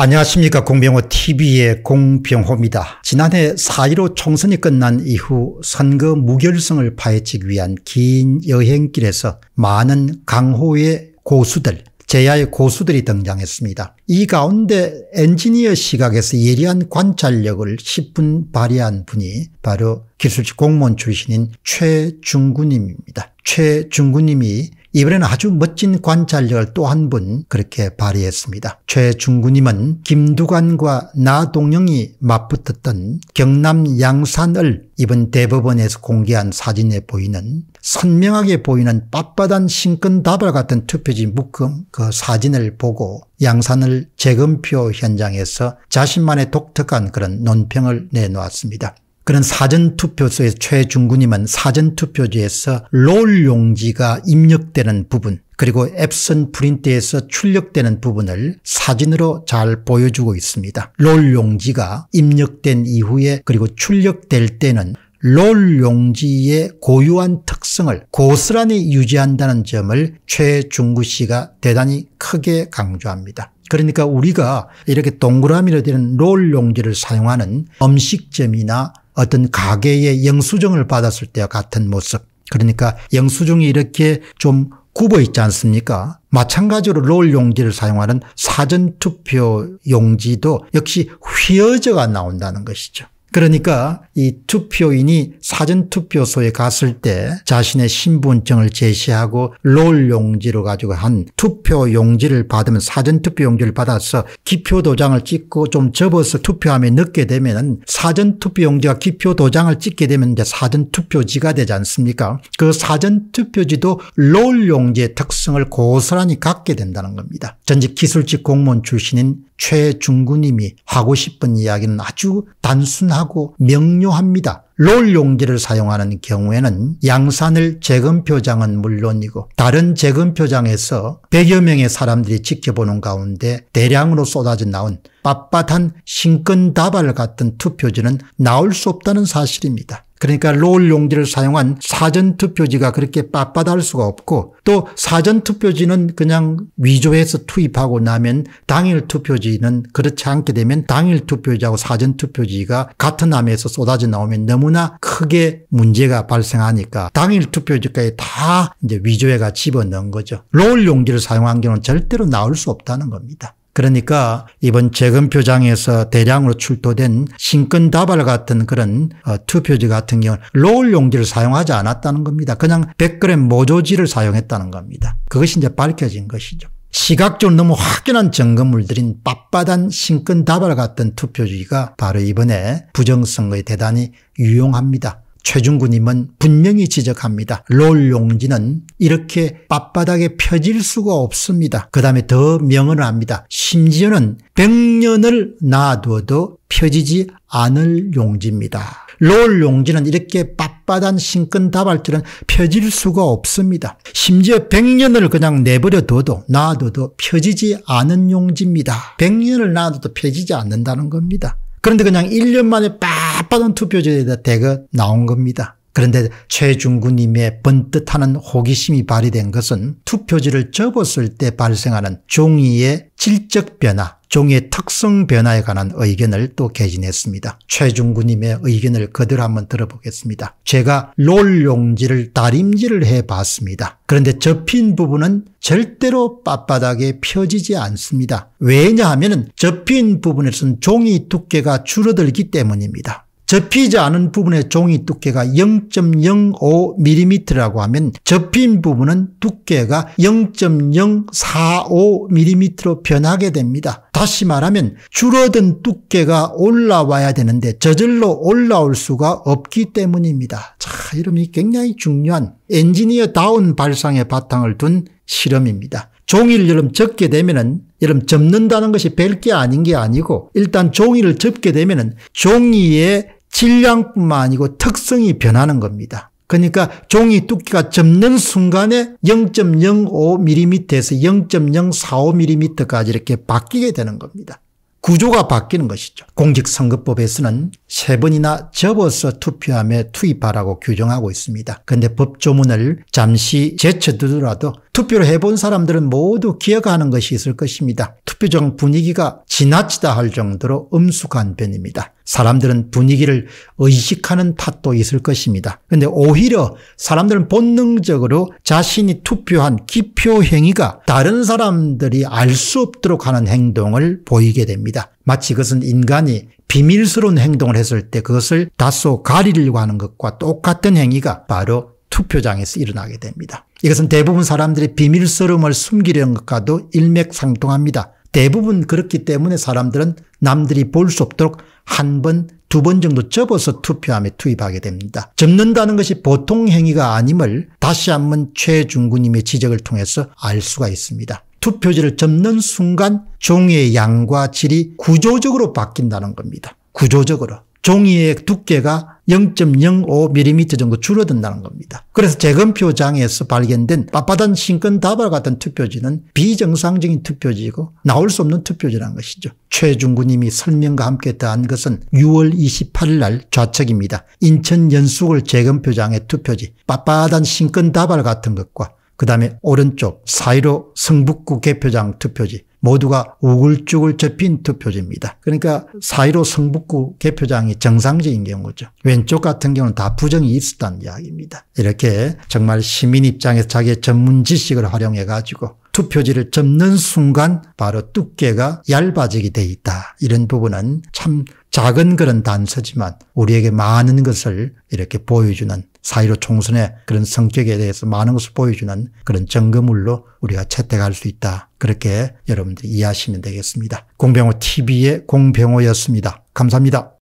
안녕하십니까 공병호 tv의 공병호입니다. 지난해 4.15 총선이 끝난 이후 선거 무결성을 파헤치기 위한 긴 여행길에서 많은 강호의 고수들 제야의 고수들이 등장했습니다. 이 가운데 엔지니어 시각에서 예리한 관찰력을 10분 발휘한 분이 바로 기술직 공무원 출신인 최중구님입니다. 최중구님이 이번에는 아주 멋진 관찰력을 또 한 분 그렇게 발휘했습니다. 최중구님은 김두관과 나동영이 맞붙었던 경남 양산을 이번 대법원에서 공개한 사진에 보이는 선명하게 보이는 빳빳한 신근 다발 같은 투표지 묶음 그 사진을 보고 양산을 재검표 현장에서 자신만의 독특한 그런 논평을 내놓았습니다. 그런 사전투표소에서 최중근님은 사전투표지에서 롤 용지가 입력되는 부분 그리고 앱슨 프린트에서 출력되는 부분을 사진으로 잘 보여주고 있습니다. 롤 용지가 입력된 이후에 그리고 출력될 때는 롤 용지의 고유한 특성을 고스란히 유지한다는 점을 최중구 씨가 대단히 크게 강조합니다. 그러니까 우리가 이렇게 동그라미로 되는 롤 용지를 사용하는 음식점이나 어떤 가게의 영수증을 받았을 때와 같은 모습. 그러니까 영수증이 이렇게 좀 굽어 있지 않습니까? 마찬가지로 롤 용지를 사용하는 사전투표 용지도 역시 휘어져가 나온다는 것이죠. 그러니까 이 투표인이 사전투표소에 갔을 때 자신의 신분증을 제시하고 롤 용지로 가지고 한 투표 용지를 받으면 사전투표 용지를 받아서 기표 도장을 찍고 좀 접어서 투표함에 넣게 되면 사전투표 용지와 기표 도장을 찍게 되면 이제 사전투표지가 되지 않습니까 그 사전투표지도 롤 용지의 특성을 고스란히 갖게 된다는 겁니다. 전직 기술직 공무원 출신인 최중구님이 하고 싶은 이야기는 아주 단순하고 명료합니다. 롤 용지를 사용하는 경우에는 양산을 재검표장은 물론이고 다른 재검표장에서 100여 명의 사람들이 지켜보는 가운데 대량으로 쏟아져 나온 빳빳한 신권다발 같은 투표지는 나올 수 없다는 사실입니다. 그러니까 롤 용지를 사용한 사전투표지가 그렇게 빳빳할 수가 없고 또 사전투표지는 그냥 위조해서 투입하고 나면 당일투표지는 그렇지 않게 되면 당일투표지하고 사전투표지가 같은 암에서 쏟아져 나오면 너무나 크게 문제가 발생하니까 당일투표지까지 다 이제 위조해가 집어넣은 거죠. 롤 용지를 사용한 경우는 절대로 나올 수 없다는 겁니다. 그러니까 이번 재검표장에서 대량으로 출토된 신권 다발 같은 그런 어, 투표지 같은 경우는 롤 용지를 사용하지 않았다는 겁니다. 그냥 100g 모조지를 사용했다는 겁니다. 그것이 이제 밝혀진 것이죠. 시각적으로 너무 확연한 점검물들인 빳빳한 신권 다발 같은 투표지가 바로 이번에 부정선거에 대단히 유용합니다. 최중구님은 분명히 지적합니다. 롤 용지는 이렇게 빳바닥에 펴질 수가 없습니다. 그 다음에 더 명언을 합니다. 심지어는 100년을 놔둬도 펴지지 않을 용지입니다. 롤 용지는 이렇게 빳빳한 신근다발들은 펴질 수가 없습니다. 심지어 100년을 그냥 내버려 둬도 놔둬도 펴지지 않은 용지입니다. 100년을 놔둬도 펴지지 않는다는 겁니다. 그런데 그냥 1년 만에 빡 나빠던 투표제에 다 대거 나온 겁니다. 그런데 최중구님의 번듯하는 호기심이 발휘된 것은 투표지를 접었을 때 발생하는 종이의 질적 변화, 종의 이 특성 변화에 관한 의견을 또 개진했습니다. 최중구님의 의견을 그대로 한번 들어보겠습니다. 제가 롤 용지를 다림질을 해봤습니다. 그런데 접힌 부분은 절대로 빳빳하게 펴지지 않습니다. 왜냐하면 접힌 부분에서는 종이 두께가 줄어들기 때문입니다. 접히지 않은 부분의 종이 두께가 0.05mm라고 하면 접힌 부분은 두께가 0.045mm로 변하게 됩니다. 다시 말하면 줄어든 두께가 올라와야 되는데 저절로 올라올 수가 없기 때문입니다. 자, 이러이 굉장히 중요한 엔지니어다운 발상의 바탕을 둔 실험입니다. 종이를 여름 접게 되면은 여름 접는다는 것이 별게 아닌 게 아니고 일단 종이를 접게 되면은 종이에 질량뿐만 아니고 특성이 변하는 겁니다. 그러니까 종이 두께가 접는 순간에 0.05mm에서 0.045mm까지 이렇게 바뀌게 되는 겁니다. 구조가 바뀌는 것이죠. 공직선거법에서는 세 번이나 접어서 투표함에 투입하라고 규정하고 있습니다. 그런데 법조문을 잠시 제쳐두더라도 투표를 해본 사람들은 모두 기억하는 것이 있을 것입니다. 투표장 분위기가 지나치다 할 정도로 엄숙한 편입니다. 사람들은 분위기를 의식하는 탓도 있을 것입니다. 그런데 오히려 사람들은 본능적으로 자신이 투표한 기표 행위가 다른 사람들이 알 수 없도록 하는 행동을 보이게 됩니다. 마치 그것은 인간이 비밀스러운 행동을 했을 때 그것을 다소 가리려고 하는 것과 똑같은 행위가 바로 투표장에서 일어나게 됩니다. 이것은 대부분 사람들의 비밀스러움을 숨기려는 것과도 일맥상통합니다. 대부분 그렇기 때문에 사람들은 남들이 볼 수 없도록 한 번, 두 번 정도 접어서 투표함에 투입하게 됩니다. 접는다는 것이 보통 행위가 아님을 다시 한번 최중구님의 지적을 통해서 알 수가 있습니다. 투표지를 접는 순간 종이의 양과 질이 구조적으로 바뀐다는 겁니다. 구조적으로. 종이의 두께가 0.05mm 정도 줄어든다는 겁니다. 그래서 재검표장에서 발견된 빳빳한 신건다발 같은 투표지는 비정상적인 투표지이고 나올 수 없는 투표지라는 것이죠. 최중구님이 설명과 함께 더한 것은 6월 28일 날 좌측입니다. 인천 연수골 재검표장의 투표지 빳빳한 신건다발 같은 것과 그다음에 오른쪽 사이로 성북구 개표장 투표지 모두가 우글쭈글 접힌 투표지입니다. 그러니까 사이로 성북구 개표장이 정상적인 경우죠. 왼쪽 같은 경우는 다 부정이 있었다는 이야기입니다. 이렇게 정말 시민 입장에서 자기의 전문 지식을 활용해 가지고 투표지를 접는 순간 바로 두께가 얇아지게 돼 있다. 이런 부분은 참 작은 그런 단서지만 우리에게 많은 것을 이렇게 보여주는 사이로 총선의 그런 성격에 대해서 많은 것을 보여주는 그런 점검물로 우리가 채택할 수 있다. 그렇게 여러분들이 이해하시면 되겠습니다. 공병호 TV의 공병호였습니다. 감사합니다.